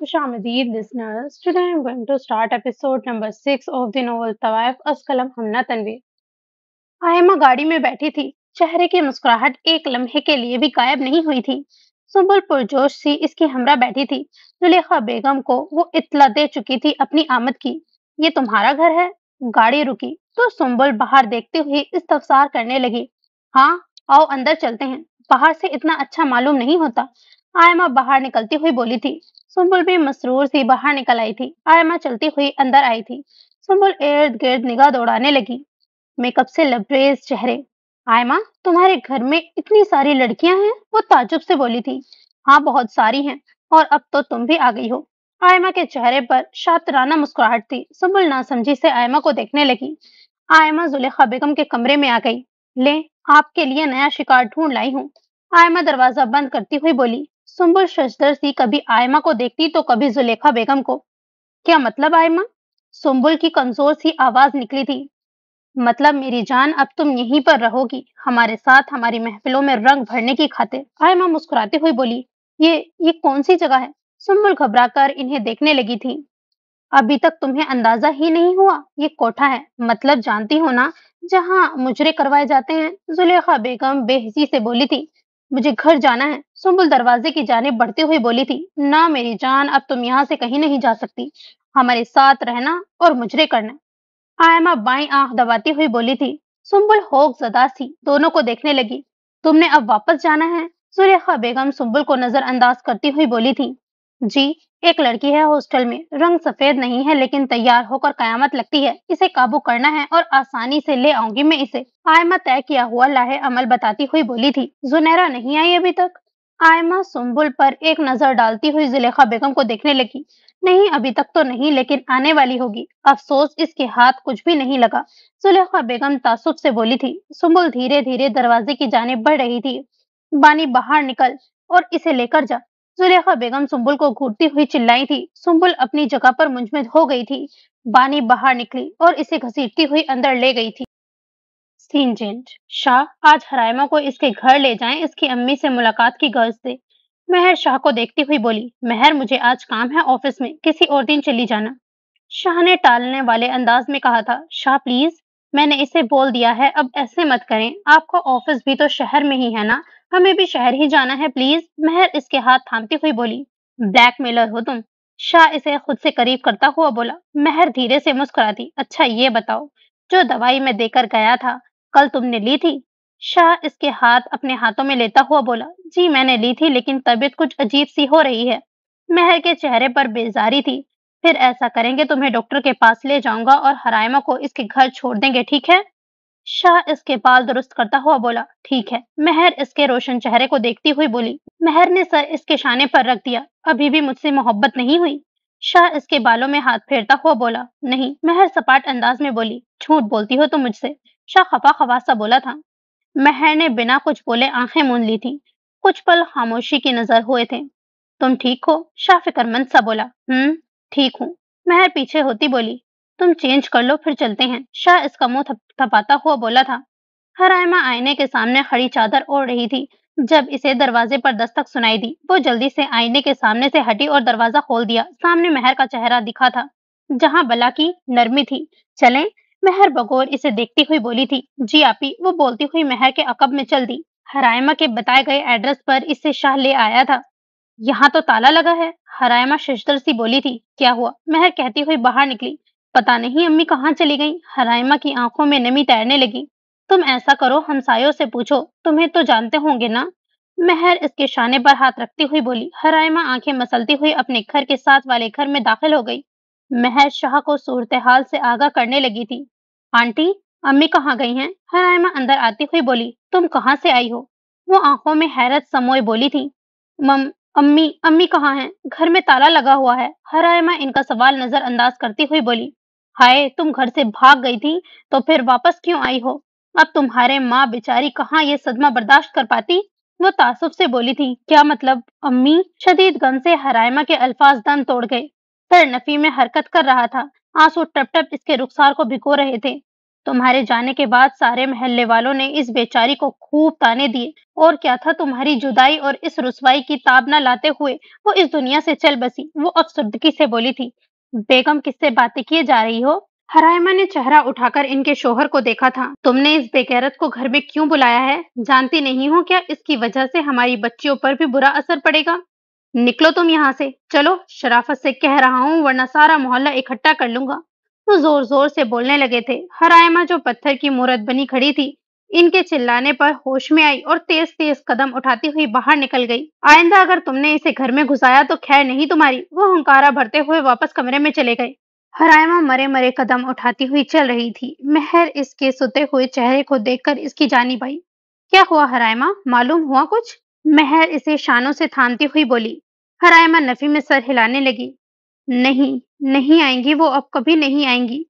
Khushamadid listeners. Today I'm going to start episode number 6 of the novel तवाइफ अस कलम हमना तनवीर आए माँ गाड़ी में बैठी थी चेहरे की मुस्कुराहट एक लम्हे के लिए भी गायब नहीं हुई थी सुबुल पुरजोश सी इसकी हमरा बैठी थी जुलेखा बेगम को वो इतला दे चुकी थी अपनी आमद की ये तुम्हारा घर है गाड़ी रुकी तो सुम्बुल बाहर देखते हुए इस्तफसार करने लगी हाँ आओ अंदर चलते हैं बाहर से इतना अच्छा मालूम नहीं होता आयमा बाहर निकलती हुई बोली थी सुम्बुल भी मसरूर सी बाहर निकल आई थी आयमा चलती हुई अंदर आई थी सुम्बुल इर्द गिर्द निगाह दौड़ाने लगी मेकअप से लबरेज चेहरे आयमा तुम्हारे घर में इतनी सारी लड़कियां हैं वो ताजुब से बोली थी हाँ बहुत सारी हैं और अब तो तुम भी आ गई हो आयमा के चेहरे पर शातराना मुस्कुराहट थी सुबुल ना समझी से आयमा को देखने लगी आयमा जुलेखा बेगम के कमरे में आ गई ले आपके लिए नया शिकार ढूंढ लाई हूँ आयमा दरवाजा बंद करती हुई बोली सुम्बुल शशधर सी कभी आयमा को देखती तो कभी जुलेखा बेगम को क्या मतलब आयमा सुम्बुल की कमजोर सी आवाज निकली थी मतलब मेरी जान अब तुम यहीं पर रहोगी हमारे साथ हमारी महफिलों में रंग भरने की खातिर आयमा मुस्कुराते हुए बोली ये ये कौन सी जगह है सुम्बुल घबराकर इन्हें देखने लगी थी अभी तक तुम्हें अंदाजा ही नहीं हुआ ये कोठा है मतलब जानती हो ना जहाँ मुजरे करवाए जाते हैं जुलेखा बेगम बेहसी से बोली थी मुझे घर जाना है सुम्बुल दरवाजे की जाने बढ़ते हुए बोली थी ना मेरी जान अब तुम यहाँ से कहीं नहीं जा सकती हमारे साथ रहना और मुजरे करना आयमा बाई आंख दबाती हुई बोली थी सुम्बुल होक जदा थी दोनों को देखने लगी तुमने अब वापस जाना है सुरेखा बेगम सुम्बुल को नजरअंदाज करती हुई बोली थी जी एक लड़की है हॉस्टल में रंग सफेद नहीं है लेकिन तैयार होकर कयामत लगती है इसे काबू करना है और आसानी से ले आऊंगी मैं इसे आयमा तय किया हुआ लाहे अमल बताती हुई बोली थी जुनेरा नहीं आई अभी तक आयमा सुम्बुल पर एक नजर डालती हुई जुलेखा बेगम को देखने लगी नहीं अभी तक तो नहीं लेकिन आने वाली होगी अफसोस इसके हाथ कुछ भी नहीं लगा जुलेखा बेगम तासुब से बोली थी सुम्बुल धीरे धीरे दरवाजे की जाने बढ़ रही थी बानी बाहर निकल और इसे लेकर जा जुलेखा बेगम सुम्बुल को घूरती हुई चिल्लाई थी सुम्बुल अपनी जगह पर मुंजमद हो गई थी बानी बाहर निकली और इसे घसीटती हुई अंदर ले गई थी सीन चेंज शाह आज हरायमा को इसके घर ले जाएं इसकी अम्मी से मुलाकात की गर्ज दे मेहर शाह को देखती हुई बोली मेहर मुझे आज काम है ऑफिस में किसी और दिन चली जाना शाह ने टालने वाले अंदाज में कहा था शाह प्लीज मैंने इसे बोल दिया है अब ऐसे मत करें आपका ऑफिस भी तो शहर में ही है ना हमें भी शहर ही जाना है प्लीज मेहर इसके हाथ थामती हुई बोली ब्लैकमेलर हो तुम शाह इसे खुद से करीब करता हुआ बोला मेहर धीरे से मुस्कुरा दी अच्छा ये बताओ जो दवाई मैं देकर गया था कल तुमने ली थी शाह इसके हाथ अपने हाथों में लेता हुआ बोला जी मैंने ली थी लेकिन तबीयत कुछ अजीब सी हो रही है मेहर के चेहरे पर बेजारी थी फिर ऐसा करेंगे तुम्हें तो डॉक्टर के पास ले जाऊंगा और हरायमा को इसके घर छोड़ देंगे ठीक है शाह इसके बाल दुरुस्त करता हुआ बोला ठीक है महर इसके रोशन चेहरे को देखती हुई बोली महर ने सर इसके शाने पर रख दिया अभी भी मुझसे मोहब्बत नहीं हुई शाह इसके बालों में हाथ फेरता हुआ बोला नहीं महर सपाट अंदाज में बोली झूठ बोलती हो तुम मुझसे शाह खफा खफा सा बोला था महर ने बिना कुछ बोले आंखें मूंद ली थी कुछ पल खामोशी की नजर हुए थे तुम ठीक हो शाह फिक्रमंद सा बोला हम्म ठीक हूँ महर पीछे होती बोली तुम चेंज कर लो फिर चलते हैं शाह इसका मुंह थपाता हुआ बोला था हरायमा आईने के सामने खड़ी चादर ओढ़ रही थी जब इसे दरवाजे पर दस्तक सुनाई दी वो जल्दी से आईने के सामने से हटी और दरवाजा खोल दिया सामने मेहर का चेहरा दिखा था जहाँ बला की नरमी थी चले मेहर बगौर इसे देखती हुई बोली थी जी आपी वो बोलती हुई मेहर के अकब में चल दी हरायमा के बताए गए एड्रेस पर इसे शाह ले आया था यहाँ तो ताला लगा है हरायमा शशदर सी बोली थी क्या हुआ मेहर कहती हुई बाहर निकली पता नहीं अम्मी कहाँ चली गई हराइमा की आंखों में नमी तैरने लगी तुम ऐसा करो हमसायों से पूछो तुम्हें तो जानते होंगे ना महर इसके शाने पर हाथ रखती हुई बोली हराइमा आंखें मसलती हुई अपने घर के साथ वाले घर में दाखिल हो गई महर शाह को सूरत हाल से आगाह करने लगी थी आंटी अम्मी कहाँ गई हैं हराइमा अंदर आती हुई बोली तुम कहाँ से आई हो वो आंखों में हैरत समोए बोली थी मम अम्मी अम्मी कहाँ हैं घर में ताला लगा हुआ है हराइमा इनका सवाल नजरअंदाज करती हुई बोली हाय तुम घर से भाग गई थी तो फिर वापस क्यों आई हो अब तुम्हारे माँ बेचारी कहाँ ये सदमा बर्दाश्त कर पाती वो तासुब से बोली थी क्या मतलब अम्मी शदीद गन से हरायमा के अल्फाज दम तोड़ गए सर नफी में हरकत कर रहा था आंसू टप टप इसके रुखसार को भिगो रहे थे तुम्हारे जाने के बाद सारे महल्ले वालों ने इस बेचारी को खूब ताने दिए और क्या था तुम्हारी जुदाई और इस रसवाई की ताब न लाते हुए वो इस दुनिया से चल बसी वो अफसुर्दगी से बोली थी बेगम किससे बातें किए जा रही हो हरायमा ने चेहरा उठाकर इनके शोहर को देखा था तुमने इस बेगैरत को घर में क्यों बुलाया है जानती नहीं हो क्या इसकी वजह से हमारी बच्चियों पर भी बुरा असर पड़ेगा निकलो तुम यहाँ से चलो शराफत से कह रहा हूँ वरना सारा मोहल्ला इकट्ठा कर लूंगा वो जोर जोर से बोलने लगे थे हरायमा जो पत्थर की मूर्त बनी खड़ी थी इनके चिल्लाने पर होश में आई और तेज तेज कदम उठाती हुई बाहर निकल गई आइंदा अगर तुमने इसे घर में घुसाया तो खैर नहीं तुम्हारी वो हंकारा भरते हुए वापस कमरे में चले गए हरायमा मरे मरे कदम उठाती हुई चल रही थी मेहर इसके सुते हुए चेहरे को देखकर इसकी जानी पाई क्या हुआ हरायमा मालूम हुआ कुछ मेहर इसे शानों से थामती हुई बोली हरायमा नफी में सर हिलाने लगी नहीं नहीं आएंगी वो अब कभी नहीं आएंगी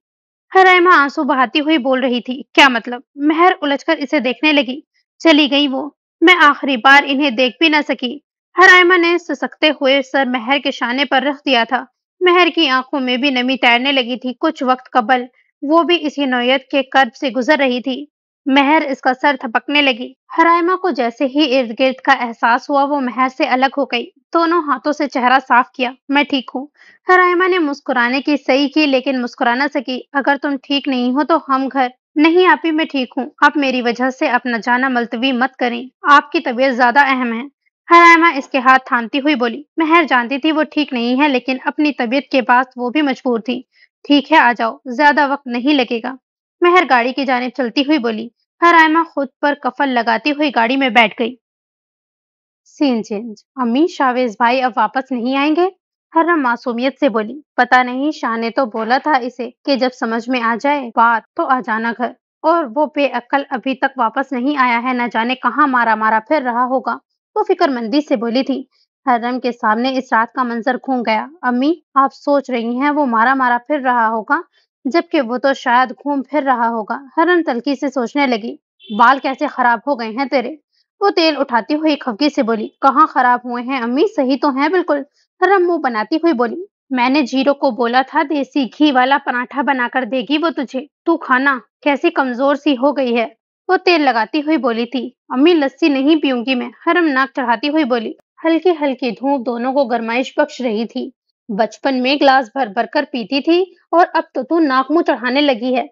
हराइमा आंसू बहाती हुई बोल रही थी क्या मतलब मेहर उलझकर इसे देखने लगी चली गई वो मैं आखिरी बार इन्हें देख भी ना सकी हराइमा ने सकते हुए सर मेहर के शाने पर रख दिया था मेहर की आंखों में भी नमी तैरने लगी थी कुछ वक्त कबल वो भी इसी नोयत के कर्ब से गुजर रही थी महर इसका सर थपकने लगी हरायमा को जैसे ही इर्द गिर्द का एहसास हुआ वो महर से अलग हो गई दोनों हाथों से चेहरा साफ किया मैं ठीक हूँ हरायमा ने मुस्कुराने की सही की लेकिन मुस्कुरा ना सकी अगर तुम ठीक नहीं हो तो हम घर नहीं आप ही मैं ठीक हूँ आप मेरी वजह से अपना जाना मुलतवी मत करें आपकी तबीयत ज्यादा अहम है हरायमा इसके हाथ थामती हुई बोली महर जानती थी वो ठीक नहीं है लेकिन अपनी तबीयत के बाद वो भी मजबूर थी ठीक है आ जाओ ज्यादा वक्त नहीं लगेगा मेहर गाड़ी की जाने चलती हुई बोली हरायमा खुद पर कफल लगाती हुई गाड़ी में बैठ गई सीन चेंज अम्मी शावेज भाई अब वापस नहीं आएंगे हर्रम मासूमियत से बोली पता नहीं शाह ने तो बोला था इसे कि जब समझ में आ जाए बात तो आ जाना घर और वो बेअक्ल अभी तक वापस नहीं आया है न जाने कहाँ मारा मारा फिर रहा होगा वो फिक्रमंदी से बोली थी हर्रम के सामने इस रात का मंजर घूम गया अम्मी आप सोच रही हैं वो मारा मारा फिर रहा होगा जबकि वो तो शायद घूम फिर रहा होगा हरन तलकी से सोचने लगी बाल कैसे खराब हो गए हैं तेरे वो तेल उठाती हुई खफगी से बोली कहाँ खराब हुए हैं अम्मी सही तो हैं बिल्कुल हरम मुंह बनाती हुई बोली मैंने जीरो को बोला था देसी घी वाला पराठा बनाकर देगी वो तुझे तू खाना कैसी कमजोर सी हो गई है वो तेल लगाती हुई बोली थी अम्मी लस्सी नहीं पीऊंगी मैं हरम नाक चढ़ाती हुई बोली हल्की हल्की धूप दोनों को गरमाइश बख्श रही थी बचपन में ग्लास भर भर कर पीती थी और अब तो तू नाक मुंह चढ़ाने लगी है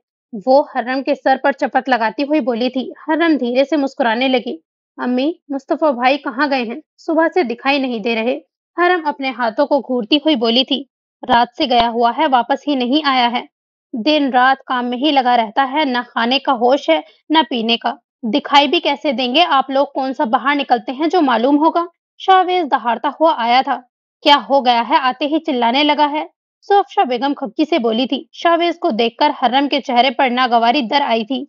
वो हर्रम के सर पर चपत लगाती हुई बोली थी हर्रम धीरे से मुस्कुराने लगी अम्मी मुस्तफा भाई कहाँ गए हैं सुबह से दिखाई नहीं दे रहे हरम अपने हाथों को घूरती हुई बोली थी रात से गया हुआ है वापस ही नहीं आया है दिन रात काम में ही लगा रहता है न खाने का होश है न पीने का दिखाई भी कैसे देंगे आप लोग कौन सा बाहर निकलते हैं जो मालूम होगा शावेज दहाड़ता हुआ आया था क्या हो गया है आते ही चिल्लाने लगा है सो अफशा बेगम खबकी से बोली थी शावेज को देखकर हर्रम के चेहरे पर नागवारी दर आई थी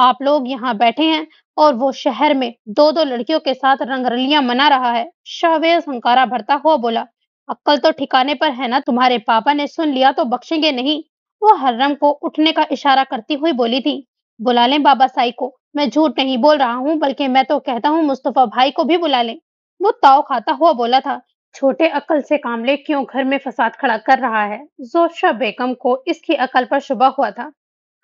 आप लोग यहाँ बैठे हैं और वो शहर में दो दो लड़कियों के साथ रंगरलियां मना रहा है शावेज हंकारा भरता हुआ बोला अक्कल तो ठिकाने पर है ना तुम्हारे पापा ने सुन लिया तो बख्शेंगे नहीं वो हर्रम को उठने का इशारा करती हुई बोली थी बुला लें बाबा साई को मैं झूठ नहीं बोल रहा हूँ बल्कि मैं तो कहता हूँ मुस्तफा भाई को भी बुला लें वो ताव खाता हुआ बोला था छोटे अकल से काम ले क्यों घर में फसाद खड़ा कर रहा है जोशा बेगम को इसकी अकल पर शुबा हुआ था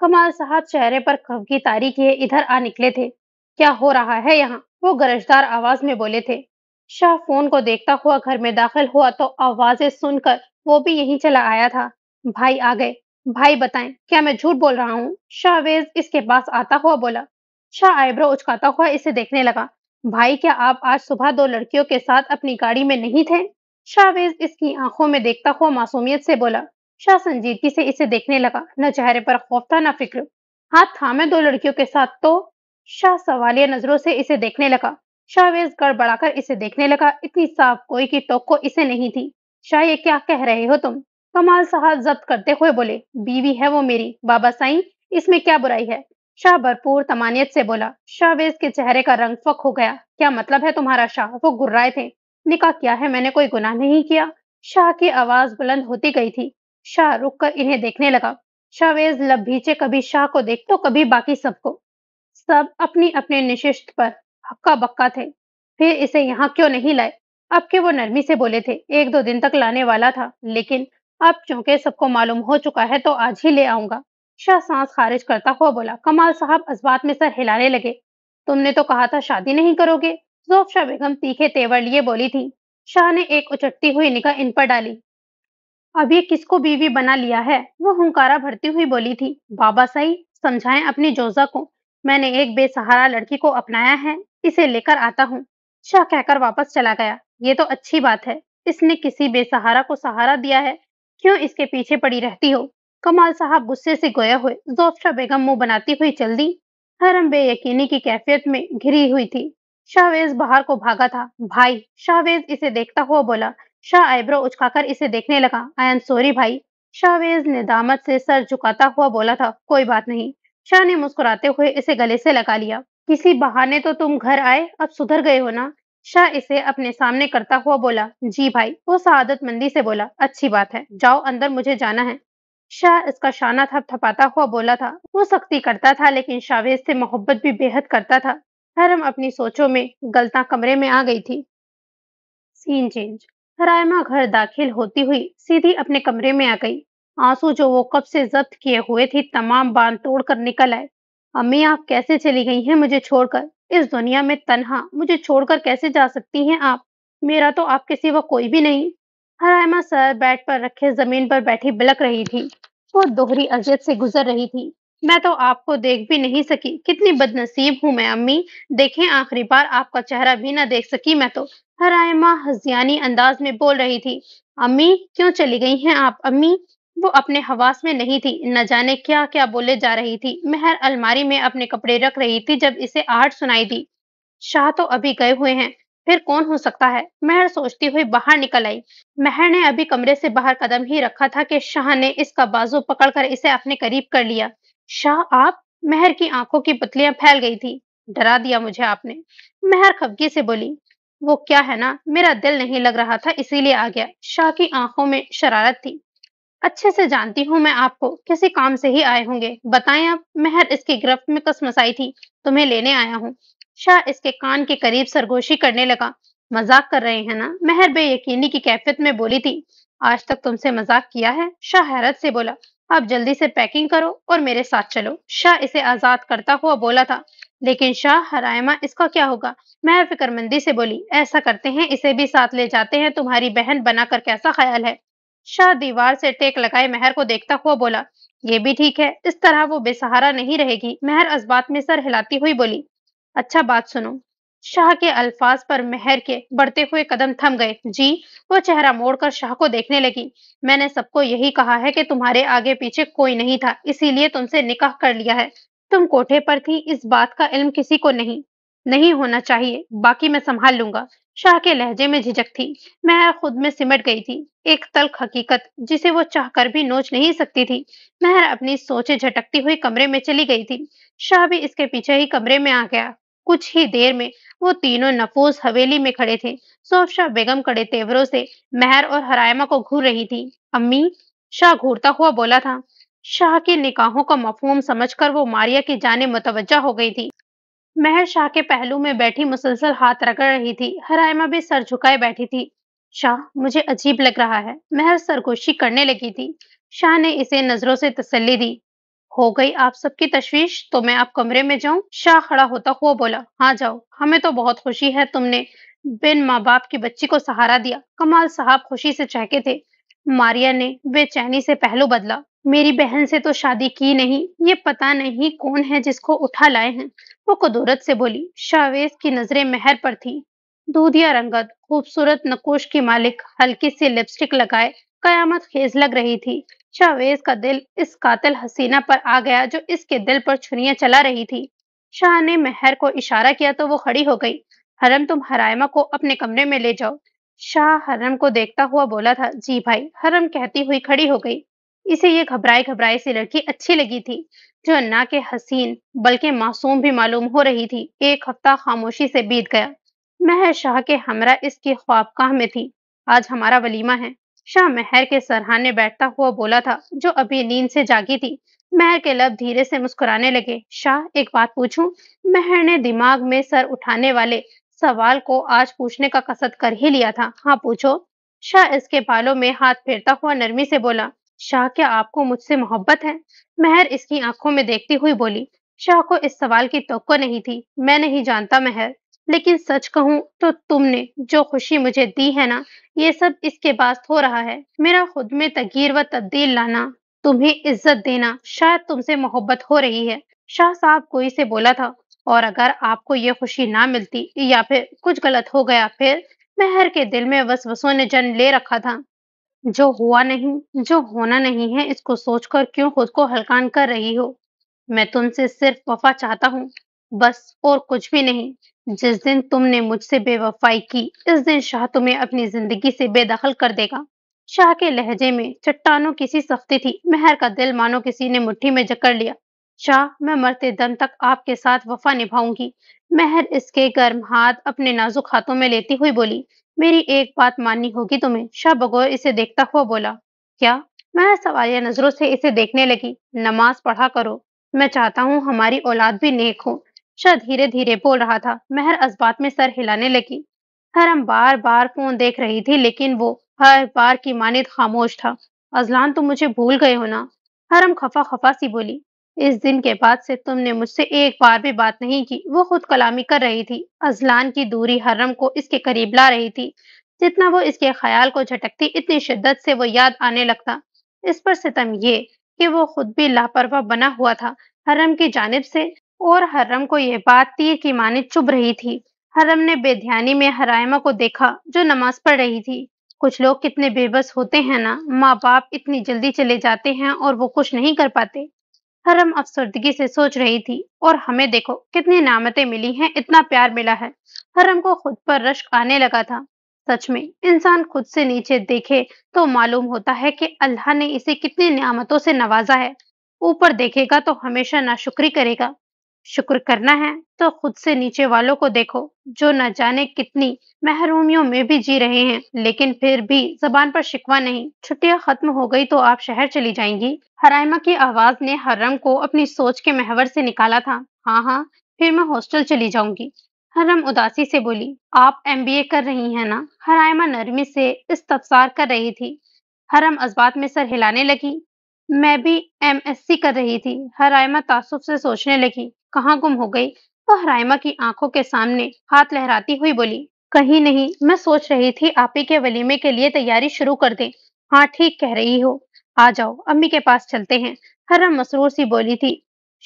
कमाल साहब चेहरे पर की तारी किए इधर आ निकले थे क्या हो रहा है यहाँ वो गरजदार आवाज में बोले थे शाह फोन को देखता हुआ घर में दाखिल हुआ तो आवाजें सुनकर वो भी यहीं चला आया था भाई आ गए भाई बताएं क्या मैं झूठ बोल रहा हूँ शाहवेज इसके पास आता हुआ बोला शाह आईब्रो उचकाता हुआ इसे देखने लगा भाई क्या आप आज सुबह दो लड़कियों के साथ अपनी गाड़ी में नहीं थे शावेज इसकी आंखों में देखता हुआ मासूमियत से बोला शाह संजीदगी से इसे देखने लगा न चेहरे पर खौफ था न फिक्र हाथ थामे दो लड़कियों के साथ तो शाह सवालिया नजरों से इसे देखने लगा शाहवेज गड़बड़ाकर इसे देखने लगा इतनी साफ कोई की टोक को इसे नहीं थी शाह ये क्या कह रहे हो तुम कमाल साहब जब्त करते हुए बोले बीवी है वो मेरी बाबा साईं इसमें क्या बुराई है शाह भरपूर तमानियत से बोला शाहवेज के चेहरे का रंग फक हो गया क्या मतलब है तुम्हारा शाह वो गुर्राए थे निका क्या है मैंने कोई गुनाह नहीं किया शाह की आवाज बुलंद होती गई थी शाह रुक कर इन्हें देखने लगा शाहवेज भीचे कभी शाह को देख तो कभी बाकी सबको सब अपनी अपने निशिष्ट पर हक्का बक्का थे फिर इसे यहाँ क्यों नहीं लाए अब के वो नरमी से बोले थे एक दो दिन तक लाने वाला था लेकिन अब चूंकि सबको मालूम हो चुका है तो आज ही ले आऊंगा शाह अच्छा सांस खारिज करता हुआ बोला कमाल साहब अजबात में सर हिलाने लगे तुमने तो कहा था शादी नहीं करोगे शाह बेगम तीखे तेवर लिए बोली थी शाह ने एक उचटती हुई निगाह इन पर डाली अब ये किसको बीवी बना लिया है वो हुंकारा भरती हुई बोली थी बाबा सही समझाएं अपनी जोजा को मैंने एक बेसहारा लड़की को अपनाया है इसे लेकर आता हूँ शाह कहकर वापस चला गया ये तो अच्छी बात है इसने किसी बेसहारा को सहारा दिया है क्यों इसके पीछे पड़ी रहती हो कमाल साहब गुस्से से गोया हुए जोफ्रा बेगम मुंह बनाती हुई चल दी हरम बे यकीनी की कैफियत में घिरी हुई थी शाहवेज बाहर को भागा था भाई शाहवेज इसे देखता हुआ बोला शाह आइब्रो उचकाकर इसे देखने लगा आई एम सॉरी भाई शाहवेज ने दामत से सर झुकाता हुआ बोला था कोई बात नहीं शाह ने मुस्कुराते हुए इसे गले से लगा लिया किसी बहाने तो तुम घर आए अब सुधर गए हो ना शाह इसे अपने सामने करता हुआ बोला जी भाई वो शहादत मंदी से बोला अच्छी बात है जाओ अंदर मुझे जाना है शाह इसका शाना थपाता हुआ बोला था वो सख्ती करता था लेकिन शावेज से मोहब्बत भी बेहद करता था हरम अपनी सोचों में गलता कमरे में आ गई थी सीन चेंज रायमा घर दाखिल होती हुई सीधी अपने कमरे में आ गई आंसू जो वो कब से जब्त किए हुए थी तमाम बांध तोड़कर निकल आए अम्मी आप कैसे चली गई हैं मुझे छोड़कर इस दुनिया में तनहा मुझे छोड़कर कैसे जा सकती हैं आप मेरा तो आपके सिवा कोई भी नहीं हरायमा सर बेड पर रखे जमीन पर बैठी बिलक रही थी वो दोहरी अजियत से गुजर रही थी मैं तो आपको देख भी नहीं सकी कितनी बदनसीब हूँ मैं अम्मी देखें आखिरी बार आपका चेहरा भी ना देख सकी मैं तो हरायमा हजियानी अंदाज में बोल रही थी अम्मी क्यों चली गई हैं आप अम्मी वो अपने हवास में नहीं थी न जाने क्या क्या बोले जा रही थी मेहर अलमारी में अपने कपड़े रख रही थी जब इसे आहट सुनाई दी शाह तो अभी गए हुए हैं फिर कौन हो सकता है मेहर सोचती हुई बाहर निकल आई मेहर ने अभी कमरे से बाहर कदम ही रखा था कि शाह ने इसका बाजू पकड़कर इसे अपने करीब कर लिया शाह आप मेहर की आंखों की पतलियां फैल गई थी डरा दिया मुझे आपने मेहर खबकी से बोली वो क्या है ना मेरा दिल नहीं लग रहा था इसीलिए आ गया शाह की आंखों में शरारत थी अच्छे से जानती हूँ मैं आपको किसी काम से ही आए होंगे बताएं आप मेहर इसकी गिरफ्त में मसाई थी तुम्हें लेने आया हूँ शाह इसके कान के करीब सरगोशी करने लगा मजाक कर रहे हैं ना मेहर बे यकीनी की कैफियत में बोली थी आज तक तुमसे मजाक किया है शाह हैरत से बोला आप जल्दी से पैकिंग करो और मेरे साथ चलो शाह इसे आजाद करता हुआ बोला था लेकिन शाह हरायमा इसका क्या होगा मेहर फिक्रमंदी से बोली ऐसा करते हैं इसे भी साथ ले जाते हैं तुम्हारी बहन बनाकर कैसा ख्याल है शाह दीवार से टेक लगाए मेहर को देखता हुआ बोला ये भी ठीक है इस तरह वो बेसहारा नहीं रहेगी मेहर इस बात में सर हिलाती हुई बोली अच्छा बात सुनो शाह के अल्फाज पर मेहर के बढ़ते हुए कदम थम गए जी वो चेहरा मोड़कर शाह को देखने लगी मैंने सबको यही कहा है कि तुम्हारे आगे पीछे कोई नहीं था इसीलिए तुमसे निकाह कर लिया है तुम कोठे पर थी इस बात का इल्म किसी को नहीं नहीं होना चाहिए बाकी मैं संभाल लूंगा शाह के लहजे में झिझक थी मैं खुद में सिमट गई थी एक तल्ख हकीकत जिसे वो चाह कर भी नोच नहीं सकती थी मैं अपनी सोचे झटकती हुई कमरे में चली गई थी शाह भी इसके पीछे ही कमरे में आ गया कुछ ही देर में वो तीनों नफूस हवेली में खड़े थे सोफशा बेगम कड़े तेवरों से मेहर और हरायमा को घूर रही थी अम्मी शाह घूरता हुआ बोला था शाह की निकाहों का मफहूम समझकर वो मारिया की जाने मुतवजा हो गई थी मेहर शाह के पहलू में बैठी मुसलसल हाथ रगड़ रही थी हरायमा भी सर झुकाए बैठी थी शाह मुझे अजीब लग रहा है महर सरगोशी करने लगी थी शाह ने इसे नजरों से तसल्ली दी हो गई आप सबकी तशवीश तो मैं आप कमरे में जाऊं शाह खड़ा होता हुआ बोला हाँ जाओ हमें तो बहुत खुशी है तुमने बिन माँ बाप की बच्ची को सहारा दिया कमाल साहब खुशी से चहके थे मारिया ने बेचैनी से पहलू बदला मेरी बहन से तो शादी की नहीं ये पता नहीं कौन है जिसको उठा लाए हैं वो कदूरत से बोली शावेज की नजरें मेहर पर थी दूधिया रंगत खूबसूरत नकोश की मालिक हल्की सी लिपस्टिक लगाए कयामत खेज लग रही थी शाहवेज अच्छा का दिल इस कातिल हसीना पर आ गया जो इसके दिल पर छुरियां चला रही थी शाह ने मेहर को इशारा किया तो वो खड़ी हो गई हरम तुम हरायमा को अपने कमरे में ले जाओ शाह हरम को देखता हुआ बोला था जी भाई हरम कहती हुई खड़ी हो गई इसे ये घबराई घबराई सी लड़की अच्छी लगी थी जो ना के हसीन बल्कि मासूम भी मालूम हो रही थी एक हफ्ता खामोशी से बीत गया मह शाह के हमरा इसके ख्वाबगाह में थी आज हमारा वलीमा है शाह महर के सरहाने बैठता हुआ बोला था जो अभी नींद से जागी थी महर के लब धीरे से मुस्कुराने लगे शाह एक बात पूछूं महर ने दिमाग में सर उठाने वाले सवाल को आज पूछने का कसद कर ही लिया था हाँ पूछो शाह इसके बालों में हाथ फेरता हुआ नरमी से बोला शाह क्या आपको मुझसे मोहब्बत है महर इसकी आंखों में देखती हुई बोली शाह को इस सवाल की तो नहीं थी मैं नहीं जानता महर लेकिन सच कहूँ तो तुमने जो खुशी मुझे दी है ना ये सब इसके बाद हो रहा है मेरा खुद में तगीर व तब्दील लाना तुम्हें इज्जत देना शायद तुमसे मोहब्बत हो रही है शाह साहब गोई से बोला था और अगर आपको ये खुशी ना मिलती या फिर कुछ गलत हो गया फिर महर के दिल में वसवसों ने जन्म ले रखा था जो हुआ नहीं जो होना नहीं है इसको सोचकर क्यों खुद को हलकान कर रही हो मैं तुमसे सिर्फ वफा चाहता हूँ बस और कुछ भी नहीं जिस दिन तुमने मुझसे बेवफाई की इस दिन शाह तुम्हें अपनी जिंदगी से बेदखल कर देगा शाह के लहजे में चट्टानों की सी सख्ती थी मेहर का दिल मानो किसी ने मुट्ठी में जकड़ लिया शाह मैं मरते दम तक आपके साथ वफा निभाऊंगी मेहर इसके गर्म हाथ अपने नाजुक हाथों में लेती हुई बोली मेरी एक बात माननी होगी तुम्हें शाह बगौर इसे देखता हुआ बोला क्या मैं सवालिया नजरों से इसे देखने लगी नमाज पढ़ा करो मैं चाहता हूँ हमारी औलाद भी नेक हो शाह धीरे धीरे बोल रहा था मेहर असबात में सर हिलाने लगी हरम बार बार फोन देख रही थी लेकिन वो हर बार की मानित खामोश था अजलान तुम मुझे भूल गए हो ना हरम खफा खफा सी बोली इस दिन के बाद से तुमने मुझसे एक बार भी बात नहीं की वो खुद कलामी कर रही थी अजलान की दूरी हरम को इसके करीब ला रही थी जितना वो इसके ख्याल को झटकती इतनी शिद्दत से वो याद आने लगता इस पर सितम ये कि वो खुद भी लापरवाह बना हुआ था हरम की जानब से और हर्रम को यह बात तीर की माने चुभ रही थी हर्रम ने बेध्यानी में हरायमा को देखा जो नमाज पढ़ रही थी कुछ लोग कितने बेबस होते हैं ना माँ बाप इतनी जल्दी चले जाते हैं और वो कुछ नहीं कर पाते हरम अफसरदगी से सोच रही थी और हमें देखो कितनी नामतें मिली हैं इतना प्यार मिला है हरम को खुद पर रश्क आने लगा था सच में इंसान खुद से नीचे देखे तो मालूम होता है कि अल्लाह ने इसे कितनी नियामतों से नवाजा है ऊपर देखेगा तो हमेशा नाशुक्री करेगा शुक्र करना है तो खुद से नीचे वालों को देखो जो न जाने कितनी महरूमियों में भी जी रहे हैं लेकिन फिर भी जबान पर शिकवा नहीं छुट्टियां खत्म हो गई तो आप शहर चली जाएंगी हराइमा की आवाज ने हर्रम को अपनी सोच के महवर से निकाला था हाँ हाँ फिर मैं हॉस्टल चली जाऊंगी हरम उदासी से बोली आप एम कर रही हैं ना हराइमा नरमी से इस्तफसार कर रही थी हरम अजबात में सर हिलाने लगी मैं भी एम कर रही थी हरायमा तासुब से सोचने लगी कहाँ गुम हो गई वह तो रायमा की आंखों के सामने हाथ लहराती हुई बोली कहीं नहीं मैं सोच रही थी आप ही के वलीमे के लिए तैयारी शुरू कर दे हाँ ठीक कह रही हो आ जाओ अम्मी के पास चलते हैं हर्रम मसरूर सी बोली थी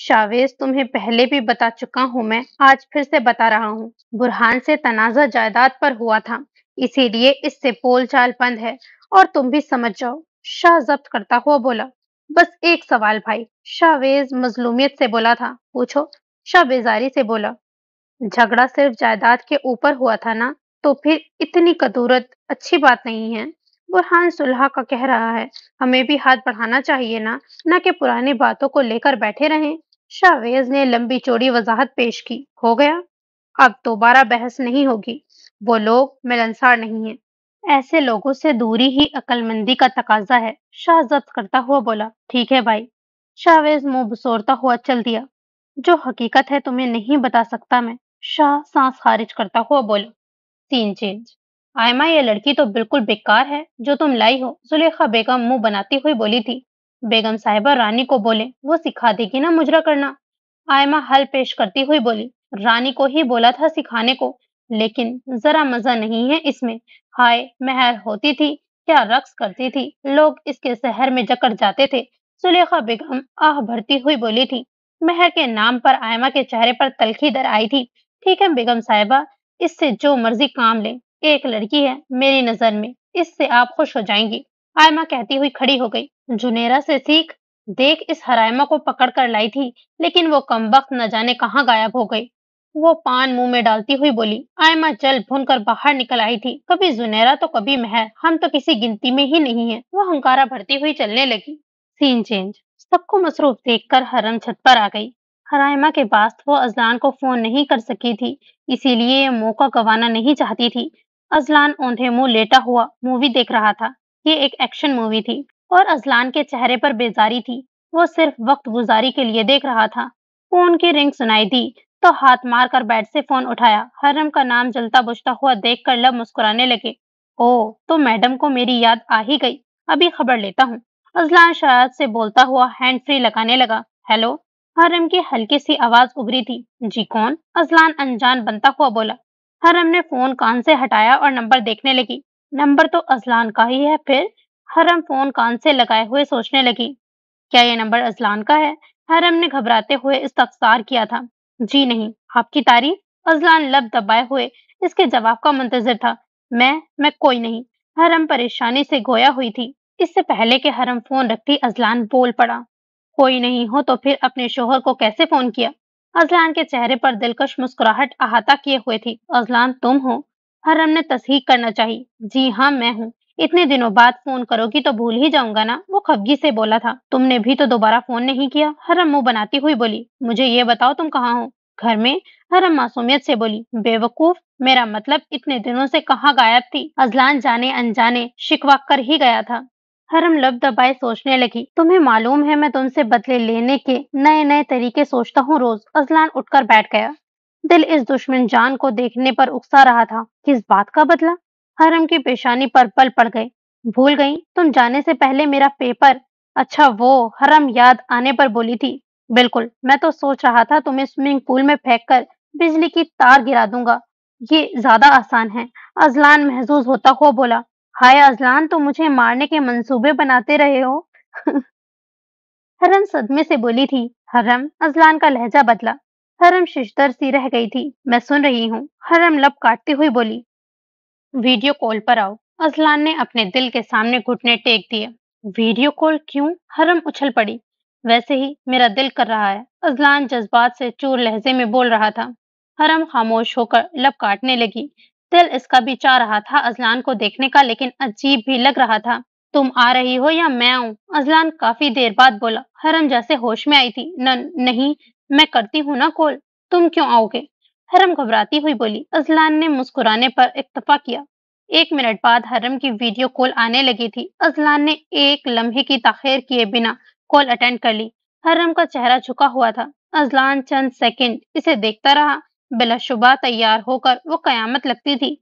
शावेज तुम्हें पहले भी बता चुका हूँ मैं आज फिर से बता रहा हूँ बुरहान से तनाजा जायदाद पर हुआ था इसीलिए इससे चाल बंद है और तुम भी समझ जाओ शाह जब्त करता हुआ बोला बस एक सवाल भाई शावेज मजलूमियत से बोला था पूछो शाह बेजारी से बोला झगड़ा सिर्फ जायदाद के ऊपर हुआ था ना तो फिर इतनी कदूरत अच्छी बात नहीं है बुरहान सुलहा का कह रहा है हमें भी हाथ बढ़ाना चाहिए ना ना कि पुरानी बातों को लेकर बैठे रहे शाहवेज ने लंबी चौड़ी वजाहत पेश की हो गया अब दोबारा बहस नहीं होगी वो लोग मिलनसार नहीं है ऐसे लोगों से दूरी ही अकलमंदी का तकाजा है शाह जब्त करता हुआ बोला ठीक है भाई शाहवेज मुंह बसोरता हुआ चल दिया जो हकीकत है तुम्हें नहीं बता सकता मैं शाह सांस खारिज करता हुआ बोला सीन चेंज आयमा ये लड़की तो बिल्कुल बेकार है जो तुम लाई हो जुलेखा बेगम मुंह बनाती हुई बोली थी बेगम साहिबा रानी को बोले वो सिखा देगी ना मुजरा करना आयमा हल पेश करती हुई बोली रानी को ही बोला था सिखाने को लेकिन जरा मजा नहीं है इसमें हाय महर होती थी क्या रक्स करती थी लोग इसके शहर में जकड़ जाते थे सुलेखा बेगम आह भरती हुई बोली थी महर के नाम पर आयमा के चेहरे पर तलखी दर आई थी ठीक है बेगम साहिबा इससे जो मर्जी काम ले एक लड़की है मेरी नजर में इससे आप खुश हो जाएंगी आयमा कहती हुई खड़ी हो गई जुनेरा से सीख देख इस हरायमा को पकड़ कर लाई थी लेकिन वो कम वक्त न जाने कहाँ गायब हो गई वो पान मुंह में डालती हुई बोली आयमा जल भून कर बाहर निकल आई थी कभी जुनेरा तो कभी महर हम तो किसी गिनती में ही नहीं है वो हंकारा भरती हुई चलने लगी सीन चेंज सबको मसरूफ कर हरन छत पर आ गई हरायमा के पास वो अजलान को फोन नहीं कर सकी थी इसीलिए ये मौका गंवाना नहीं चाहती थी अजलान ओंधे मुंह लेटा हुआ मूवी देख रहा था ये एक एक्शन मूवी थी और अजलान के चेहरे पर बेजारी थी वो सिर्फ वक्त गुजारी के लिए देख रहा था फोन की रिंग सुनाई दी तो हाथ मारकर बेड से फोन उठाया हरम का नाम जलता बुझता हुआ देखकर लब मुस्कुराने लगे ओ तो मैडम को मेरी याद आ ही गई अभी खबर लेता हूँ अजलान शरारत से बोलता हुआ हैंड फ्री लगाने लगा हेलो हरम की हल्की सी आवाज उभरी थी जी कौन अजलान अनजान बनता हुआ बोला हरम ने फोन कान से हटाया और नंबर देखने लगी नंबर तो अजलान का ही है फिर हरम फोन कान से लगाए हुए सोचने लगी क्या ये नंबर अजलान का है हरम ने घबराते हुए इस्तफसार किया था जी नहीं, आपकी तारीफ? अजलान लब दबाए हुए इसके जवाब का मंतजर था। मैं मैं कोई नहीं। हरम परेशानी से गोया हुई थी। इससे पहले के हरम फोन रखती अजलान बोल पड़ा। कोई नहीं हो तो फिर अपने शोहर को कैसे फोन किया? अजलान के चेहरे पर दिलकश मुस्कुराहट अहाता किए हुए थी। अजलान तुम हो? हरम ने तस्हीक करना चाहिए जी हाँ, मैं हूँ। इतने दिनों बाद फोन करोगी तो भूल ही जाऊंगा ना वो खबगी से बोला था तुमने भी तो दोबारा फोन नहीं किया हरम मुंह बनाती हुई बोली मुझे ये बताओ तुम कहाँ हो घर में हरम मासूमियत से बोली बेवकूफ मेरा मतलब इतने दिनों से कहाँ गायब थी अजलान जाने अनजाने शिकवा कर ही गया था हरम लब दबाए सोचने लगी तुम्हें मालूम है मैं तुमसे बदले लेने के नए नए तरीके सोचता हूँ रोज अजलान उठकर बैठ गया दिल इस दुश्मन जान को देखने पर उकसा रहा था किस बात का बदला हरम की पेशानी पर पल पड़ गए भूल गई तुम जाने से पहले मेरा पेपर अच्छा वो हरम याद आने पर बोली थी बिल्कुल मैं तो सोच रहा था तुम्हें स्विमिंग पूल में फेंक कर बिजली की तार गिरा दूंगा ये ज्यादा आसान है अजलान महजूज होता हुआ बोला हाय अजलान तुम मुझे मारने के मंसूबे बनाते रहे हो हरम सदमे से बोली थी हरम अजलान का लहजा बदला हरम शिशतर सी रह गई थी मैं सुन रही हूँ हरम लब काटती हुई बोली वीडियो कॉल पर आओ अजलान ने अपने दिल के सामने घुटने टेक दिए वीडियो कॉल क्यों हरम उछल पड़ी वैसे ही मेरा दिल कर रहा है अजलान जज्बात से चूर लहजे में बोल रहा था हरम खामोश होकर लब काटने लगी दिल इसका भी चाह रहा था अजलान को देखने का लेकिन अजीब भी लग रहा था तुम आ रही हो या मैं आऊं अजलान काफी देर बाद बोला हरम जैसे होश में आई थी न नहीं मैं करती हूँ ना कॉल तुम क्यों आओगे हरम घबराती हुई बोली अजलान ने मुस्कुराने पर इतफा किया एक मिनट बाद हरम की वीडियो कॉल आने लगी थी अजलान ने एक लम्हे की ताखिर किए बिना कॉल अटेंड कर ली हरम का चेहरा झुका हुआ था अजलान चंद सेकंड इसे देखता रहा बिलाशुबा तैयार होकर वो कयामत लगती थी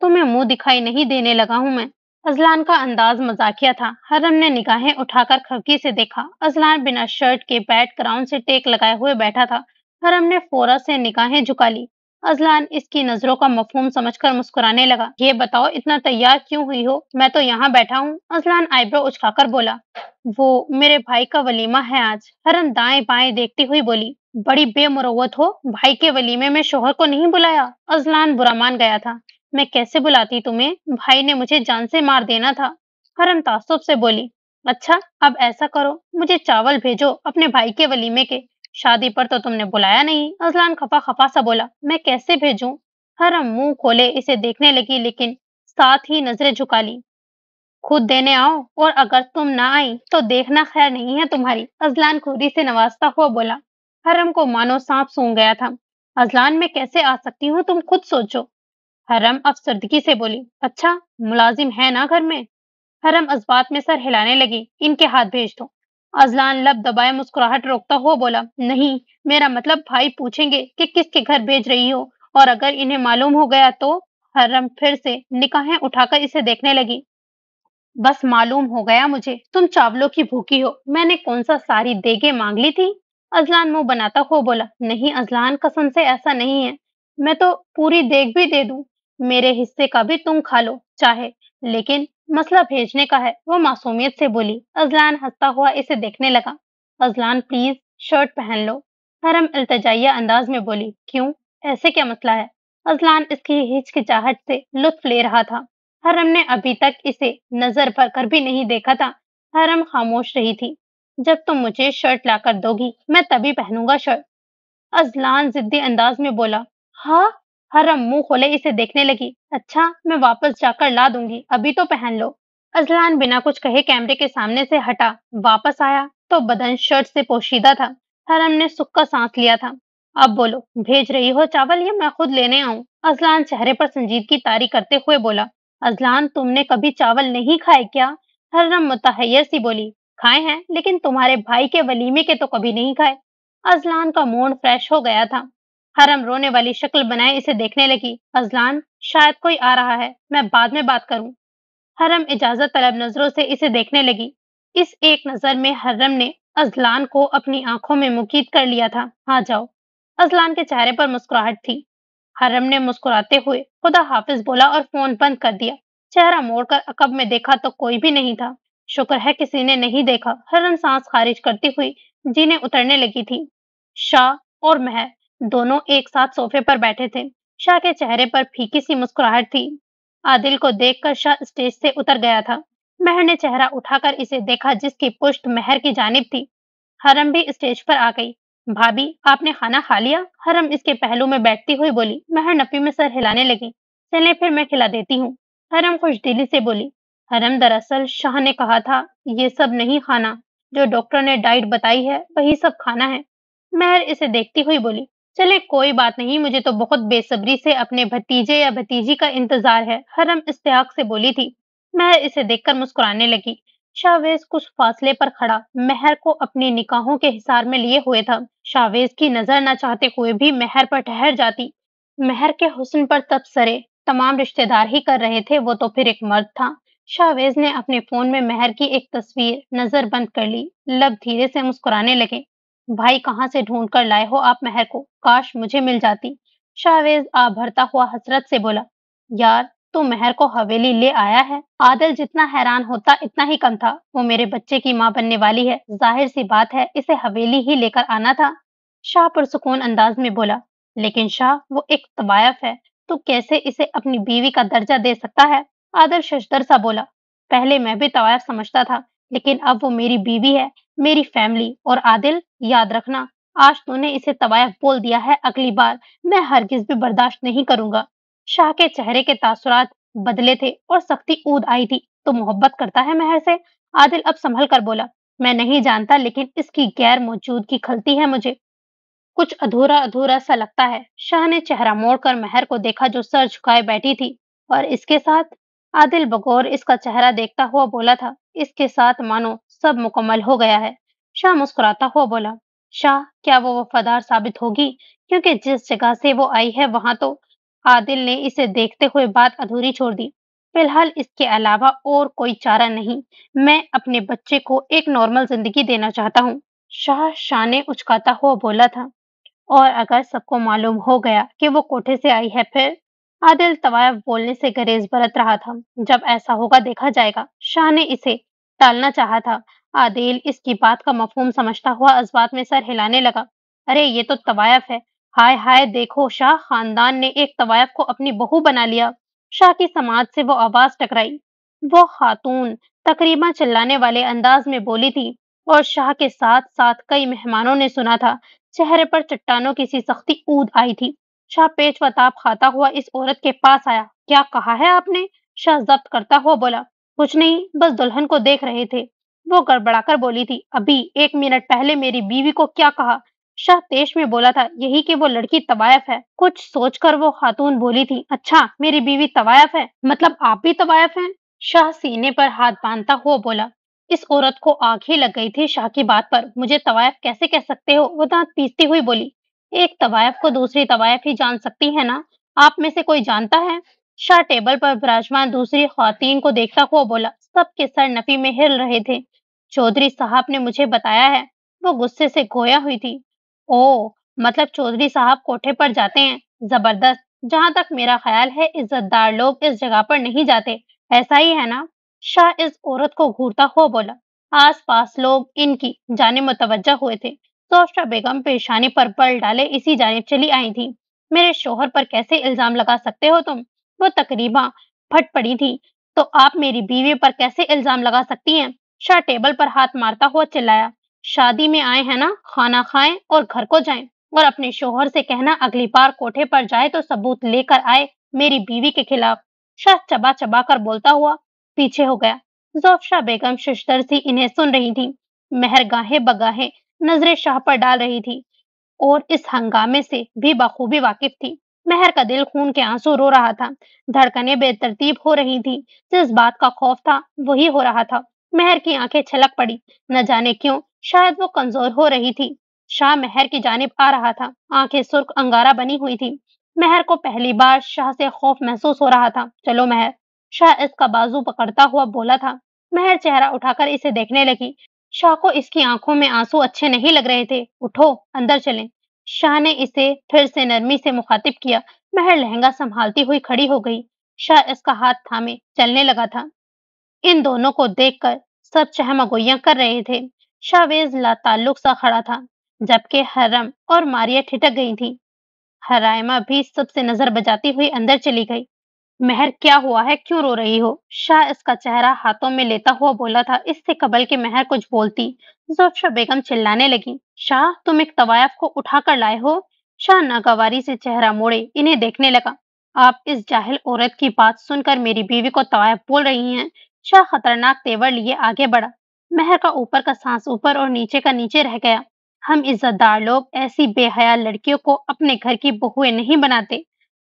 तुम्हें मुंह दिखाई नहीं देने लगा हूं मैं अजलान का अंदाज मजाकिया था हरम ने निगाहें उठाकर खड़की से देखा अजलान बिना शर्ट के बैट ग्राउंड से टेक लगाए हुए बैठा था हरम ने फौरा से निगाहें झुका ली अजलान इसकी नजरों का मफहम समझकर मुस्कुराने लगा ये बताओ इतना तैयार क्यों हुई हो मैं तो यहाँ बैठा हूँ अजलान आईब्रो उछकाकर बोला वो मेरे भाई का वलीमा है आज हरन दाएं बाएं देखती हुई बोली बड़ी बेमुरवत हो भाई के वलीमे में शोहर को नहीं बुलाया अजलान बुरा मान गया था मैं कैसे बुलाती तुम्हें भाई ने मुझे जान से मार देना था हरन तासुब से बोली अच्छा अब ऐसा करो मुझे चावल भेजो अपने भाई के वलीमे के शादी पर तो तुमने बुलाया नहीं अजलान खफा खफा सा बोला मैं कैसे भेजूं हरम मुंह खोले इसे देखने लगी लेकिन साथ ही नजरें झुका ली खुद देने आओ और अगर तुम ना आई तो देखना खैर नहीं है तुम्हारी अजलान खुरी से नवाजता हुआ बोला हरम को मानो सांप सूंघ गया था अजलान में कैसे आ सकती हूँ तुम खुद सोचो हरम अफसरदगी से बोली अच्छा मुलाजिम है ना घर में हरम इस बात में सर हिलाने लगी इनके हाथ भेज दो अजलान लब दबाए मुस्कुराहट रोकता हुआ बोला नहीं मेरा मतलब भाई पूछेंगे कि किसके घर भेज रही हो और अगर इन्हें मालूम हो गया तो हरम फिर से निकाहें उठाकर इसे देखने लगी बस मालूम हो गया मुझे तुम चावलों की भूखी हो मैंने कौन सा सारी देगे मांग ली थी अजलान मुंह बनाता हो बोला नहीं अजलान कसम से ऐसा नहीं है मैं तो पूरी देख भी दे दूं मेरे हिस्से का भी तुम खा लो चाहे लेकिन मसला भेजने का है वो मासूमियत से बोली अजलान हंसता हुआ इसे देखने लगा अजलान प्लीज शर्ट पहन लो हरम अल्तजाइया अंदाज में बोली क्यों ऐसे क्या मसला है अजलान इसकी हिचकिचाहट से लुत्फ ले रहा था हरम ने अभी तक इसे नजर भर कर भी नहीं देखा था हरम खामोश रही थी जब तुम मुझे शर्ट लाकर दोगी मैं तभी पहनूंगा शर्ट अजलान जिद्दी अंदाज में बोला हाँ हरम मुंह खोले इसे देखने लगी अच्छा मैं वापस जाकर ला दूंगी अभी तो पहन लो अजलान बिना कुछ कहे कैमरे के सामने से हटा वापस आया तो बदन शर्ट से पोशीदा था हरम ने का सांस लिया था अब बोलो भेज रही हो चावल या मैं खुद लेने आऊं अजलान चेहरे पर संजीद की तारी करते हुए बोला अजलान तुमने कभी चावल नहीं खाए क्या हरम मुतहैया सी बोली खाए हैं लेकिन तुम्हारे भाई के वलीमे के तो कभी नहीं खाए अजलान का मूड फ्रेश हो गया था हरम रोने वाली शक्ल बनाए इसे देखने लगी अजलान शायद कोई आ रहा है मैं बाद में बात करूं हरम इजाजत तलब नजरों से इसे देखने लगी इस एक नजर में हरम ने अजलान को अपनी आंखों में मुकीद कर लिया था हाँ जाओ अजलान के चेहरे पर मुस्कुराहट थी हरम ने मुस्कुराते हुए खुदा हाफिज बोला और फोन बंद कर दिया चेहरा मोड़कर अकब में देखा तो कोई भी नहीं था शुक्र है किसी ने नहीं देखा हरम सांस खारिज करती हुई जीने उतरने लगी थी शाह और महर दोनों एक साथ सोफे पर बैठे थे शाह के चेहरे पर फीकी सी मुस्कुराहट थी आदिल को देखकर शाह स्टेज से उतर गया था मेहर ने चेहरा उठाकर इसे देखा जिसकी पुष्ट मेहर की जानिब थी हरम भी स्टेज पर आ गई भाभी आपने खाना खा लिया हरम इसके पहलू में बैठती हुई बोली मेहर नपी में सर हिलाने लगी चले फिर मैं खिला देती हूँ हरम खुश दिली से बोली हरम दरअसल शाह ने कहा था ये सब नहीं खाना जो डॉक्टर ने डाइट बताई है वही सब खाना है मेहर इसे देखती हुई बोली चले कोई बात नहीं, मुझे तो बहुत बेसब्री से अपने भतीजे या भतीजी का इंतजार है, हरम इश्तियाक से बोली थी। मैं इसे देखकर मुस्कुराने लगी। शावेज़ कुछ फासले पर खड़ा, महर को अपनी निकाहों के हिसार में लिए हुए था। शावेज़ की नज़र न चाहते हुए भी महर पर ठहर जाती। महर के हुस्न पर तबसरे तमाम रिश्तेदार ही कर रहे थे, वो तो फिर एक मर्द था। शावेज़ ने अपने फ़ोन में महर की एक तस्वीर नजर बंद कर ली, लब धीरे से मुस्कुराने लगे। भाई कहाँ से ढूंढ कर लाए हो आप मेहर को काश मुझे मिल जाती शाहवेज आ भरता हुआ हसरत से बोला यार तू मेहर को हवेली ले आया है आदिल जितना हैरान होता इतना ही कम था वो मेरे बच्चे की माँ बनने वाली है जाहिर सी बात है इसे हवेली ही लेकर आना था शाह पुरसकून अंदाज में बोला लेकिन शाह वो एक तबायफ है तू तो कैसे इसे अपनी बीवी का दर्जा दे सकता है आदिल शशदर सा बोला पहले मैं भी तवायफ समझता था लेकिन अब वो मेरी बीवी है मेरी फैमिली और आदिल याद रखना आज तूने इसे तवायफ बोल दिया है अगली बार मैं किस भी बर्दाश्त नहीं करूंगा शाह के चेहरे के तासुरात बदले थे और सख्ती ऊद आई थी तो मोहब्बत करता है महर से आदिल अब संभल कर बोला मैं नहीं जानता लेकिन इसकी गैर मौजूदगी खलती है मुझे कुछ अधूरा अधूरा सा लगता है शाह ने चेहरा मोड़कर महर को देखा जो सर झुकाए बैठी थी और इसके साथ आदिल बगौर इसका चेहरा देखता हुआ बोला था इसके साथ मानो सब मुकम्मल हो गया है शाह मुस्कुराता हुआ बोला शाह क्या वो वफादार साबित होगी क्योंकि जिस जगह से वो आई है वहां तो आदिल ने इसे देखते हुए बात अधूरी छोड़ दी फिलहाल इसके अलावा और कोई चारा नहीं मैं अपने बच्चे को एक नॉर्मल जिंदगी देना चाहता हूँ शाह शाह ने उचकाता हुआ बोला था और अगर सबको मालूम हो गया कि वो कोठे से आई है फिर आदिल तवायफ बोलने से गरेज बरत रहा था जब ऐसा होगा देखा जाएगा शाह ने इसे टालना चाहा था आदिल इसकी बात का मफहूम समझता हुआ अजबात में सर हिलाने लगा अरे ये तो तवायफ है हाय हाय देखो शाह खानदान ने एक तवायफ को अपनी बहू बना लिया शाह की समाज से वो आवाज टकराई वो खातून तकरीबन चिल्लाने वाले अंदाज में बोली थी और शाह के साथ साथ कई मेहमानों ने सुना था चेहरे पर चट्टानों की सी सख्ती ऊद आई थी शाह पेच वताप खाता हुआ इस औरत के पास आया क्या कहा है आपने शाह जब्त करता हुआ बोला कुछ नहीं बस दुल्हन को देख रहे थे वो गड़बड़ाकर बोली थी अभी एक मिनट पहले मेरी बीवी को क्या कहा शाह तेज में बोला था यही कि वो लड़की तवायफ है कुछ सोचकर वो खातून बोली थी अच्छा मेरी बीवी तवायफ है मतलब आप भी तवायफ हैं शाह सीने पर हाथ बांधता हुआ बोला इस औरत को आंख ही लग गई थी शाह की बात पर मुझे तवायफ कैसे कह सकते हो वो दांत पीसती हुई बोली एक तवायफ को दूसरी तवायफ ही जान सकती है ना आप में से कोई जानता है शाह टेबल पर विराजमान दूसरी खातन को देखता हुआ बोला सबके सर नफी में हिल रहे थे चौधरी साहब ने मुझे बताया है वो गुस्से से गोया हुई थी ओ मतलब चौधरी साहब कोठे पर जाते हैं जबरदस्त जहाँ तक मेरा ख्याल है इज्जतदार लोग इस जगह पर नहीं जाते ऐसा ही है ना शाह इस औरत को घूरता हुआ बोला आस पास लोग इनकी जाने मुतवजा हुए थे सोशा बेगम पेशानी पर बल डाले इसी जानब चली आई थी मेरे शोहर पर कैसे इल्जाम लगा सकते हो तुम वो तकरीबा फट पड़ी थी तो आप मेरी बीवी पर कैसे इल्जाम लगा सकती हैं शाह टेबल पर हाथ मारता हुआ चिल्लाया शादी में आए हैं ना खाना खाएं और घर को जाएं और अपने शोहर से कहना अगली बार कोठे पर जाए तो सबूत लेकर आए मेरी बीवी के खिलाफ शाह चबा चबा कर बोलता हुआ पीछे हो गया शाह बेगम शिशतर सी इन्हें सुन रही थी मेहर गाहे बगाहे नजरे शाह पर डाल रही थी और इस हंगामे से भी बखूबी वाकिफ थी मेहर का दिल खून के आंसू रो रहा था धड़कने बेतरतीब हो रही थी जिस बात का खौफ था वही हो रहा था मेहर की आंखें छलक पड़ी न जाने क्यों शायद वो कमजोर हो रही थी शाह मेहर की जानब आ रहा था आंखें सुर्ख अंगारा बनी हुई थी मेहर को पहली बार शाह से खौफ महसूस हो रहा था चलो मेहर शाह इसका बाजू पकड़ता हुआ बोला था मेहर चेहरा उठाकर इसे देखने लगी शाह को इसकी आंखों में आंसू अच्छे नहीं लग रहे थे उठो अंदर चलें शाह ने इसे फिर से नरमी से मुखातिब किया महर लहंगा संभालती हुई खड़ी हो गई शाह इसका हाथ थामे चलने लगा था इन दोनों को देखकर सब चहमगोइया कर रहे थे शाहवेज लाताल्लुक सा खड़ा था जबकि हरम और मारिया ठिटक गई थी हरायमा भी सबसे नजर बजाती हुई अंदर चली गई मेहर क्या हुआ है क्यों रो रही हो शाह इसका चेहरा हाथों में लेता हुआ बोला था इससे कबल के मेहर कुछ बोलती जोफशा बेगम चिल्लाने लगी शाह तुम एक तवायफ को उठाकर लाए हो शाह नागवारी से चेहरा मोड़े इन्हें देखने लगा आप इस जाहिल औरत की बात सुनकर मेरी बीवी को तवायफ बोल रही हैं शाह खतरनाक तेवर लिए आगे बढ़ा मेहर का ऊपर का सांस ऊपर और नीचे का नीचे रह गया हम इज्जतदार लोग ऐसी बेहया लड़कियों को अपने घर की बहुएं नहीं बनाते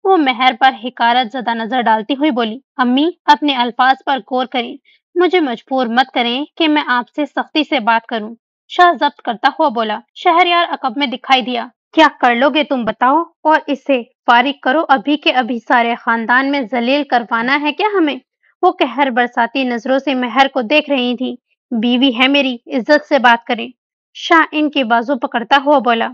वो मेहर पर हिकारत जदा नजर डालती हुई बोली अम्मी अपने अल्फाज पर गौर करें मुझे मजबूर मत करें कि मैं आपसे सख्ती से बात करूं। शाह जब्त करता हुआ बोला शहर यार अकब में दिखाई दिया क्या कर लोगे तुम बताओ और इसे फारिग करो अभी के अभी सारे खानदान में जलील करवाना है क्या हमें वो कहर बरसाती नजरों से मेहर को देख रही थी बीवी है मेरी इज्जत से बात करें शाह इनके बाजू पकड़ता हुआ बोला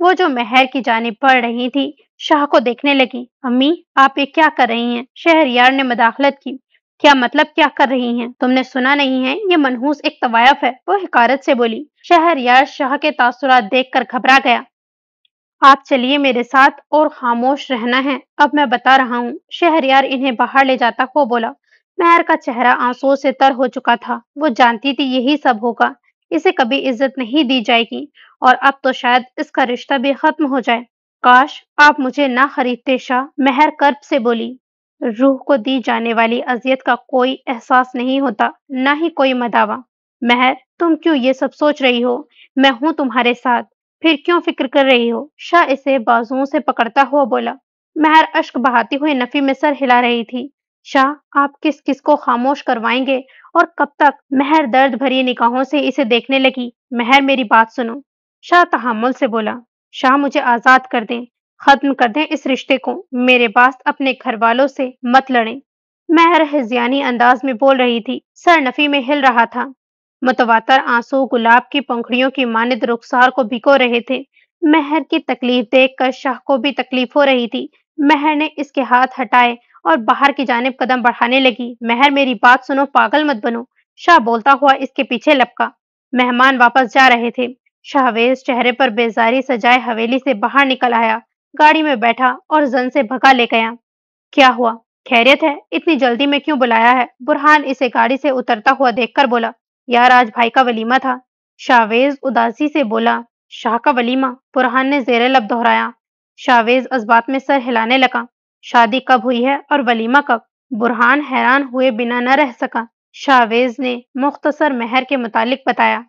वो जो महर की जानी पड़ रही थी शाह को देखने लगी अम्मी आप ये क्या कर रही हैं शहरयार ने मदाखलत की क्या मतलब क्या कर रही हैं तुमने सुना नहीं है ये मनहूस एक तवायफ है वो हकारत से बोली शहरयार शाह के तासुरात देख कर घबरा गया आप चलिए मेरे साथ और खामोश रहना है अब मैं बता रहा हूँ शहरयार इन्हें बाहर ले जाता को बोला महर का चेहरा आंसू से तर हो चुका था वो जानती थी यही सब होगा इसे कभी इज्जत नहीं दी जाएगी और अब तो शायद इसका रिश्ता भी खत्म हो जाए काश आप मुझे ना खरीदते शाह मेहर कर्ब से बोली रूह को दी जाने वाली अजियत का कोई एहसास नहीं होता ना ही कोई मदावा मेहर तुम क्यों ये सब सोच रही हो मैं हूं तुम्हारे साथ फिर क्यों फिक्र कर रही हो शाह इसे बाजुओं से पकड़ता हुआ बोला मेहर अश्क बहाती हुई नफी में सर हिला रही थी शाह आप किस किस को खामोश करवाएंगे और कब तक महर दर्द भरी निकाहों से इसे देखने लगी महर मेरी बात सुनो शाह तहमुल से बोला शाह मुझे आज़ाद कर दें खत्म कर दें इस रिश्ते को मेरे पास अपने घर वालों से मत लड़े महर हजियानी अंदाज में बोल रही थी सर नफी में हिल रहा था मतवातर आंसू गुलाब की पंखड़ियों की मानद रुखसार को भिगो रहे थे महर की तकलीफ देख कर शाह को भी तकलीफ हो रही थी महर ने इसके हाथ हटाए और बाहर की जानब कदम बढ़ाने लगी मेहर मेरी बात सुनो पागल मत बनो शाह बोलता हुआ इसके पीछे लपका मेहमान वापस जा रहे थे शाहवेज चेहरे पर बेजारी सजाए हवेली से बाहर निकल आया गाड़ी में बैठा और जन से भगा ले गया क्या हुआ खैरियत है इतनी जल्दी में क्यों बुलाया है बुरहान इसे गाड़ी से उतरता हुआ देखकर बोला यार आज भाई का वलीमा था शाहवेज उदासी से बोला शाह का वलीमा बुरहान ने जेर लब दोहराया शाहवेज बात में सर हिलाने लगा शादी कब हुई है और वलीमा कब बुरहान हैरान हुए बिना न रह सका शावेज ने मुख्तसर मेहर के मुतालिक बताया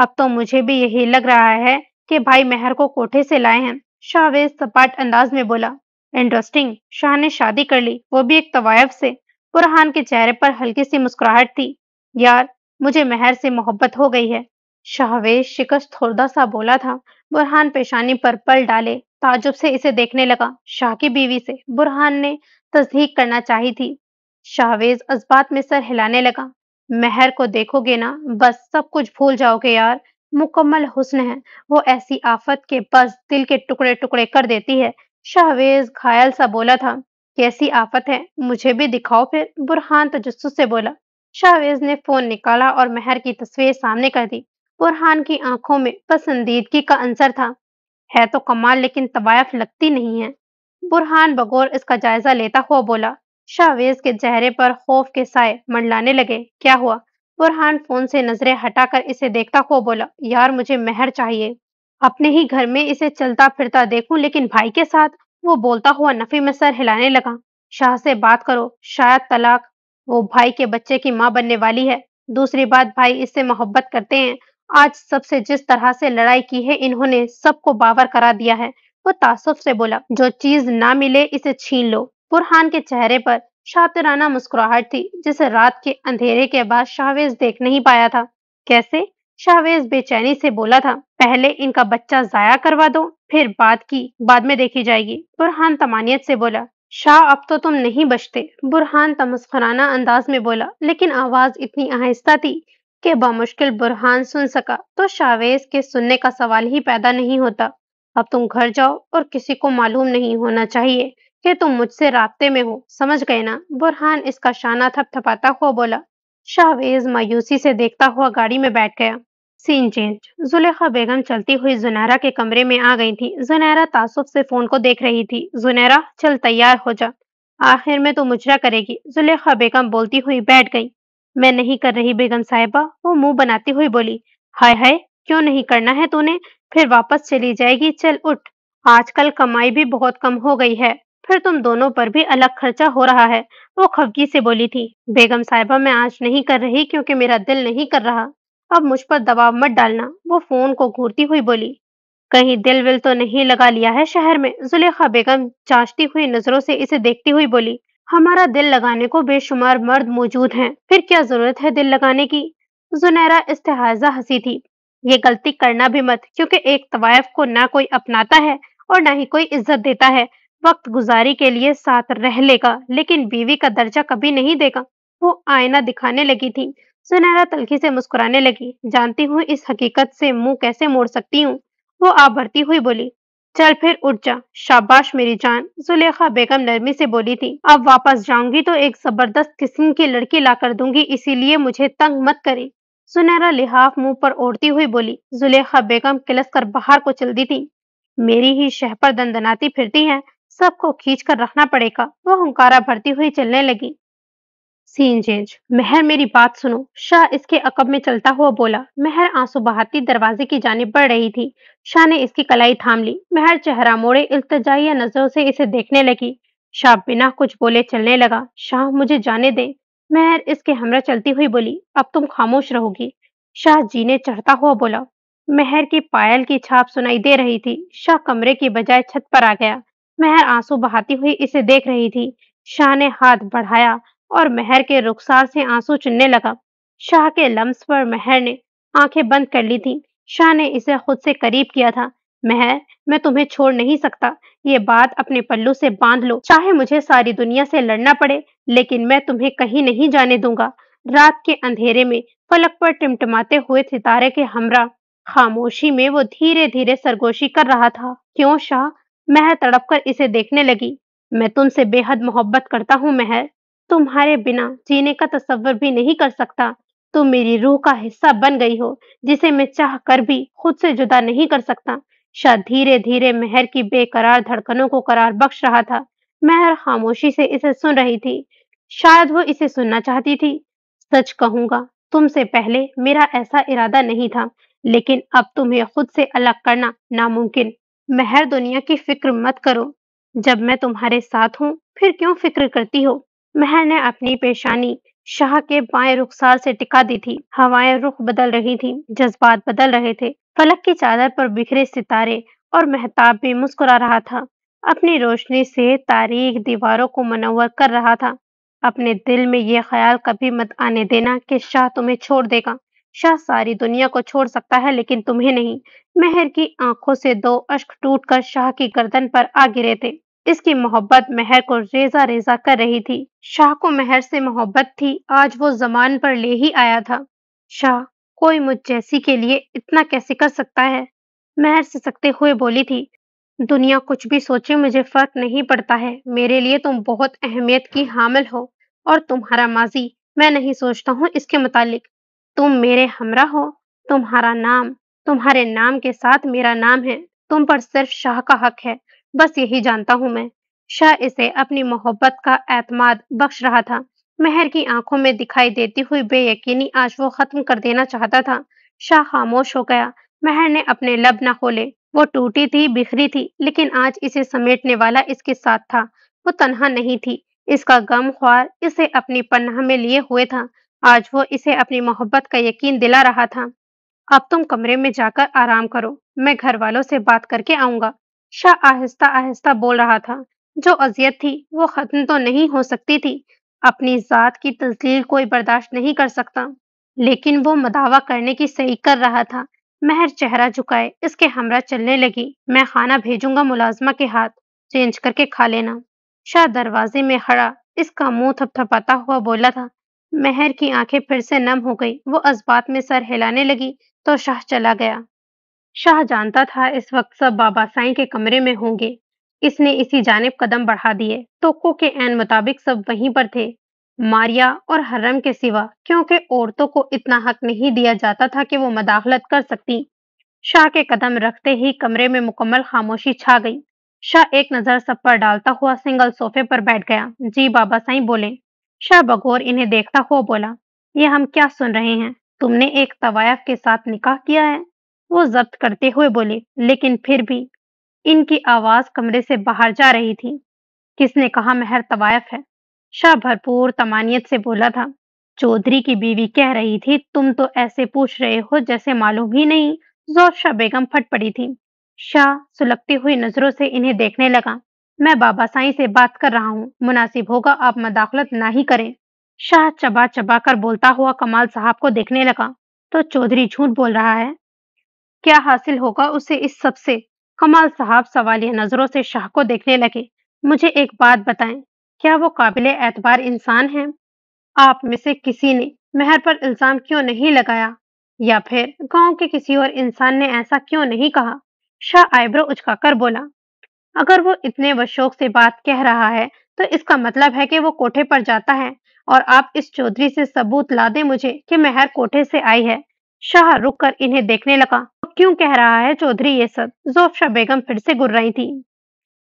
अब तो मुझे भी यही लग रहा है कि भाई मेहर को कोठे से लाए हैं शावेज सपाट अंदाज में बोला इंटरेस्टिंग शाह ने शादी कर ली वो भी एक तवायब से बुरहान के चेहरे पर हल्की सी मुस्कुराहट थी यार मुझे मेहर से मोहब्बत हो गई है शाहवेज शिकस्त थोड़ा सा बोला था बुरहान पेशानी पर पल डाले ताजुब से इसे देखने लगा शाह की बीवी से बुरहान ने तस्दीक करना चाही थी शाहवेज अजबात में सर हिलाने लगा महर को देखोगे ना बस सब कुछ भूल जाओगे यार मुकम्मल हुस्न है वो ऐसी आफत के बस दिल के टुकड़े टुकड़े कर देती है शाहवेज घायल सा बोला था कैसी आफत है मुझे भी दिखाओ फिर बुरहान तजस्सु से बोला शाहवेज ने फोन निकाला और महर की तस्वीर सामने कर दी बुरहान की आंखों में पसंदीदगी का अंसर था है तो कमाल लेकिन तवायफ लगती नहीं है बुरहान बगौर इसका जायजा लेता हुआ बोला शाहवेज के चेहरे पर खौफ के साय मंडलाने लगे क्या हुआ बुरहान फोन से नजरें हटाकर इसे देखता हुआ बोला यार मुझे मेहर चाहिए अपने ही घर में इसे चलता फिरता देखूं लेकिन भाई के साथ वो बोलता हुआ नफी में सर हिलाने लगा शाह से बात करो शायद तलाक वो भाई के बच्चे की माँ बनने वाली है दूसरी बात भाई इससे मोहब्बत करते हैं आज सबसे जिस तरह से लड़ाई की है इन्होंने सबको बावर करा दिया है वो तो तासुफ से बोला जो चीज ना मिले इसे छीन लो बुरहान के चेहरे पर शातिराना मुस्कुराहट थी जिसे रात के अंधेरे के बाद शाहवेज देख नहीं पाया था कैसे शाहवेज बेचैनी से बोला था पहले इनका बच्चा जाया करवा दो फिर बात की बाद में देखी जाएगी बुरहान तमानियत से बोला शाह अब तो तुम नहीं बचते बुरहान तमस्कराना अंदाज में बोला लेकिन आवाज इतनी आहिस्ता थी के बामुश्किल बुरहान सुन सका तो शावेज के सुनने का सवाल ही पैदा नहीं होता अब तुम घर जाओ और किसी को मालूम नहीं होना चाहिए कि तुम मुझसे रास्ते में हो समझ गए ना बुरहान इसका शाना थपथपाता हुआ बोला शाहवेज मायूसी से देखता हुआ गाड़ी में बैठ गया सीन चेंज जुलेखा बेगम चलती हुई जुनैरा के कमरे में आ गई थी जुनैरा तासुब से फोन को देख रही थी जुनैरा चल तैयार हो जा आखिर में तो मुजरा करेगी जुलेखा बेगम बोलती हुई बैठ गई मैं नहीं कर रही बेगम साहिबा वो मुंह बनाती हुई बोली हाय हाय क्यों नहीं करना है तूने फिर वापस चली जाएगी चल उठ आजकल कमाई भी बहुत कम हो गई है फिर तुम दोनों पर भी अलग खर्चा हो रहा है वो खफगी से बोली थी बेगम साहिबा मैं आज नहीं कर रही क्योंकि मेरा दिल नहीं कर रहा अब मुझ पर दबाव मत डालना वो फोन को घूरती हुई बोली कहीं दिल विल तो नहीं लगा लिया है शहर में जुलेखा बेगम जांचती हुई नजरों से इसे देखती हुई बोली हमारा दिल लगाने को बेशुमार मर्द मौजूद हैं फिर क्या जरूरत है दिल लगाने की जुनैरा इस्तेहाजा हंसी थी ये गलती करना भी मत क्योंकि एक तवायफ को ना कोई अपनाता है और ना ही कोई इज्जत देता है वक्त गुजारी के लिए साथ रह लेगा लेकिन बीवी का दर्जा कभी नहीं देगा वो आईना दिखाने लगी थी सुनहरा तलखी से मुस्कुराने लगी जानती हूँ इस हकीकत से मुंह कैसे मोड़ सकती हूँ वो आ भरती हुई बोली चल फिर उठ जा शाबाश मेरी जान जुलेखा बेगम नरमी से बोली थी अब वापस जाऊंगी तो एक जबरदस्त किस्म की लड़की ला कर दूंगी इसीलिए मुझे तंग मत करे सुनहरा लिहाफ मुंह पर ओढ़ती हुई बोली जुलेखा बेगम किलस कर बाहर को चल दी थी मेरी ही शह पर दंदनाती फिरती है सबको खींच कर रखना पड़ेगा वो हंकारा भरती हुई चलने लगी सीन चेंज मेहर मेरी बात सुनो शाह इसके अकब में चलता हुआ बोला मेहर आंसू बहाती दरवाजे की जानब बढ़ रही थी शाह ने इसकी कलाई थाम ली मेहर चेहरा मोड़े इल्तजाइया नजरों से इसे देखने लगी शाह बिना कुछ बोले चलने लगा शाह मुझे जाने दे मेहर इसके हमरा चलती हुई बोली अब तुम खामोश रहोगी शाह जीने चढ़ता हुआ बोला मेहर की पायल की छाप सुनाई दे रही थी शाह कमरे की बजाय छत पर आ गया मेहर आंसू बहाती हुई इसे देख रही थी शाह ने हाथ बढ़ाया और महर के रुखसार से आंसू चुनने लगा शाह के लम्स पर महर ने आंखें बंद कर ली थी शाह ने इसे खुद से करीब किया था महर मैं तुम्हें छोड़ नहीं सकता ये बात अपने पल्लू से बांध लो चाहे मुझे सारी दुनिया से लड़ना पड़े लेकिन मैं तुम्हें कहीं नहीं जाने दूंगा रात के अंधेरे में फलक पर टिमटिमाते हुए सितारे के हमरा खामोशी में वो धीरे धीरे सरगोशी कर रहा था क्यों शाह मह तड़प कर इसे देखने लगी मैं तुमसे बेहद मोहब्बत करता हूँ महर तुम्हारे बिना जीने का तस्वर भी नहीं कर सकता तुम मेरी रूह का हिस्सा बन गई हो जिसे मैं चाह कर भी खुद से जुदा नहीं कर सकता शाह धीरे धीरे मेहर की बेकरार धड़कनों को करार बख्श रहा था मेहर खामोशी से इसे सुन रही थी शायद वो इसे सुनना चाहती थी सच कहूंगा तुमसे पहले मेरा ऐसा इरादा नहीं था लेकिन अब तुम्हें खुद से अलग करना नामुमकिन मेहर दुनिया की फिक्र मत करो जब मैं तुम्हारे साथ हूँ फिर क्यों फिक्र करती हो महर ने अपनी पेशानी शाह के बाएं रुखसार से टिका दी थी हवाएं रुख बदल रही थी जज्बात बदल रहे थे फलक की चादर पर बिखरे सितारे और महताब भी मुस्कुरा रहा था अपनी रोशनी से तारीख दीवारों को मनोवर कर रहा था अपने दिल में यह ख्याल कभी मत आने देना कि शाह तुम्हें छोड़ देगा शाह सारी दुनिया को छोड़ सकता है लेकिन तुम्हें नहीं मेहर की आंखों से दो अश्क टूटकर शाह की गर्दन पर आ गिरे थे इसकी मोहब्बत महर को रेजा रेजा कर रही थी शाह को महर से मोहब्बत थी आज वो जमान पर ले ही आया था शाह कोई मुझ जैसी के लिए इतना कैसे कर सकता है महर से सकते हुए बोली थी दुनिया कुछ भी सोचे मुझे फर्क नहीं पड़ता है मेरे लिए तुम बहुत अहमियत की हामिल हो और तुम्हारा माजी मैं नहीं सोचता हूँ इसके मुतालिक तुम मेरे हमरा हो तुम्हारा नाम तुम्हारे नाम के साथ मेरा नाम है तुम पर सिर्फ शाह का हक है बस यही जानता हूं मैं शाह इसे अपनी मोहब्बत का एतमाद बख्श रहा था मेहर की आंखों में दिखाई देती हुई बेयकीनी आज वो खत्म कर देना चाहता था शाह खामोश हो गया मेहर ने अपने लब न खोले वो टूटी थी बिखरी थी लेकिन आज इसे समेटने वाला इसके साथ था वो तनहा नहीं थी इसका गम ख्वार इसे अपनी पन्ना में लिए हुए था आज वो इसे अपनी मोहब्बत का यकीन दिला रहा था अब तुम कमरे में जाकर आराम करो मैं घर वालों से बात करके आऊंगा शाह आहिस्ता आहिस्ता बोल रहा था जो अजियत थी वो खत्म तो नहीं हो सकती थी अपनी जात की तस्दील कोई बर्दाश्त नहीं कर सकता लेकिन वो मदावा करने की सही कर रहा था महर चेहरा झुकाए इसके हमरा चलने लगी मैं खाना भेजूंगा मुलाजमा के हाथ चेंज करके खा लेना शाह दरवाजे में खड़ा इसका मुंह थपथपाता हुआ बोला था महर की आंखें फिर से नम हो गई वो अजबात में सर हिलाने लगी तो शाह चला गया शाह जानता था इस वक्त सब बाबा साईं के कमरे में होंगे इसने इसी जानब कदम बढ़ा दिए तोको के एन मुताबिक सब वहीं पर थे मारिया और हर्रम के सिवा क्योंकि औरतों को इतना हक नहीं दिया जाता था कि वो मदाखलत कर सकती शाह के कदम रखते ही कमरे में मुकम्मल खामोशी छा गई शाह एक नज़र सब पर डालता हुआ सिंगल सोफे पर बैठ गया जी बाबा साई बोले शाह बगौर इन्हें देखता हुआ बोला ये हम क्या सुन रहे हैं तुमने एक तवायफ के साथ निकाह किया है वो जब्त करते हुए बोले लेकिन फिर भी इनकी आवाज कमरे से बाहर जा रही थी किसने कहा महर तवायफ है शाह भरपूर तमानियत से बोला था चौधरी की बीवी कह रही थी तुम तो ऐसे पूछ रहे हो जैसे मालूम ही नहीं जोर शाह बेगम फट पड़ी थी शाह सुलगती हुई नजरों से इन्हें देखने लगा मैं बाबा साई से बात कर रहा हूँ मुनासिब होगा आप मदाखलत ना ही करें शाह चबा चबा कर बोलता हुआ कमाल साहब को देखने लगा तो चौधरी झूठ बोल रहा है क्या हासिल होगा उसे इस सब से कमाल साहब सवालिया नजरों से शाह को देखने लगे मुझे एक बात बताएं क्या वो काबिल एतबार इंसान हैं आप में से किसी ने मेहर पर इल्जाम क्यों नहीं लगाया या फिर गांव के किसी और इंसान ने ऐसा क्यों नहीं कहा शाह आइब्रो उचकाकर बोला अगर वो इतने वशोक से बात कह रहा है तो इसका मतलब है कि वो कोठे पर जाता है और आप इस चौधरी से सबूत ला दे मुझे कि मेहर कोठे से आई है शाह रुक कर इन्हें देखने लगा क्यों कह रहा है चौधरी ये सब जोफशा बेगम फिर से गुर रही थी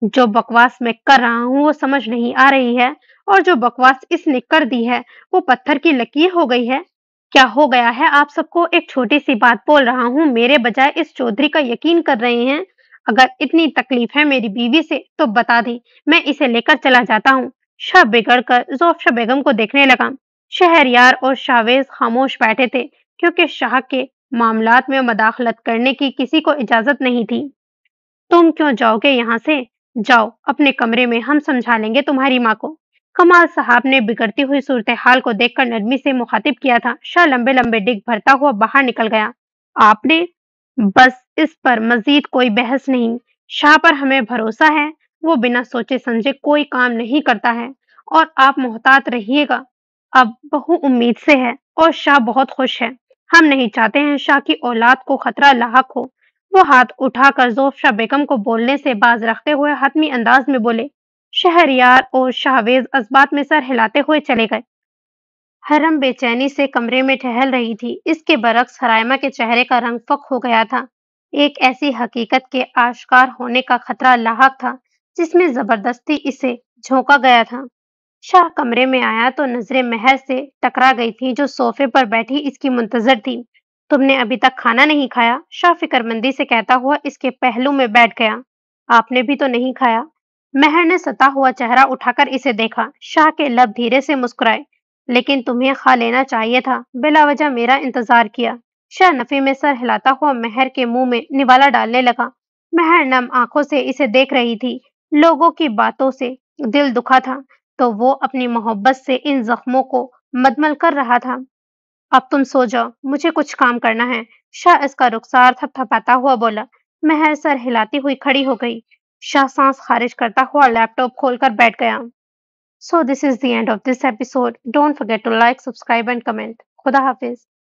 जो बकवास मैं कर रहा हूँ वो समझ नहीं आ रही है और जो बकवास इसने कर दी है वो पत्थर की लकीर हो गई है क्या हो गया है आप सबको एक छोटी सी बात बोल रहा हूँ मेरे बजाय इस चौधरी का यकीन कर रहे हैं अगर इतनी तकलीफ है मेरी बीवी से तो बता दें मैं इसे लेकर चला जाता हूँ शाह बिगड़ कर जोफशा बेगम को देखने लगा शहर यार और शावेज खामोश बैठे थे क्योंकि शाह के मामलात में मदाखलत करने की किसी को इजाजत नहीं थी तुम क्यों जाओगे यहाँ से जाओ अपने कमरे में हम समझा लेंगे तुम्हारी माँ को कमाल साहब ने बिगड़ती हुई सूरत हाल को देखकर नरमी से मुखातिब किया था शाह लंबे लंबे डिग भरता हुआ बाहर निकल गया आपने बस इस पर मजीद कोई बहस नहीं शाह पर हमें भरोसा है वो बिना सोचे समझे कोई काम नहीं करता है और आप मोहतात रहिएगा अब बहु उम्मीद से है और शाह बहुत खुश है हम नहीं चाहते हैं शाह की औलाद को खतरा लाक हो वो हाथ उठाकर जोफशा बेगम को बोलने से बाज रखते हुए हतमी अंदाज में बोले यार और शाहवेज अजबात में सर हिलाते हुए चले गए हरम बेचैनी से कमरे में ठहल रही थी इसके बरक्स हराइमा के चेहरे का रंग फक हो गया था एक ऐसी हकीकत के आश्कार होने का खतरा लाक था जिसमें जबरदस्ती इसे झोंका गया था शाह कमरे में आया तो नजरें महर से टकरा गई थी जो सोफे पर बैठी इसकी मुंतजर थी तुमने अभी तक खाना नहीं खाया शाह फिक्रमंदी से कहता हुआ इसके पहलू में बैठ गया आपने भी तो नहीं खाया महर ने सता हुआ चेहरा उठाकर इसे देखा शाह के लब धीरे से मुस्कुराए लेकिन तुम्हें खा लेना चाहिए था बिलावजह मेरा इंतजार किया शाह नफी में सर हिलाता हुआ महर के मुंह में निवाला डालने लगा महर नम आंखों से इसे देख रही थी लोगों की बातों से दिल दुखा था तो वो अपनी मोहब्बत से इन जख्मों को मदमल कर रहा था अब तुम सो जाओ मुझे कुछ काम करना है शाह इसका रुखसार थपथपाता हुआ बोला महर सर हिलाती हुई खड़ी हो गई शाह सांस खारिज करता हुआ लैपटॉप खोलकर बैठ गया so this is the end of this episode don't forget to like subscribe and comment खुदा हाफिज